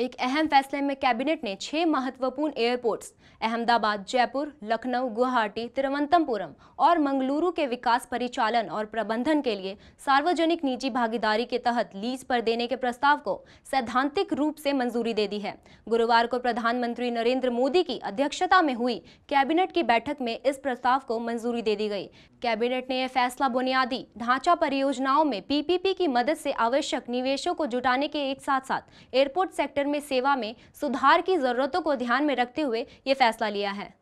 एक अहम फैसले में कैबिनेट ने छह महत्वपूर्ण एयरपोर्ट्स अहमदाबाद जयपुर लखनऊ गुवाहाटी तिरुवनंतपुरम और मंगलुरु के विकास परिचालन और प्रबंधन के लिए सार्वजनिक निजी भागीदारी के तहत लीज पर देने के प्रस्ताव को सैद्धांतिक रूप से मंजूरी दे दी है गुरुवार को प्रधानमंत्री नरेंद्र मोदी की अध्यक्षता में हुई कैबिनेट की बैठक में इस प्रस्ताव को मंजूरी दे दी गई कैबिनेट ने यह फैसला बुनियादी ढांचा परियोजनाओं में पीपीपी की मदद से आवश्यक निवेशों को जुटाने के एक साथ साथ एयरपोर्ट सेक्टर में सेवा में सुधार की ज़रूरतों को ध्यान में रखते हुए ये फैसला लिया है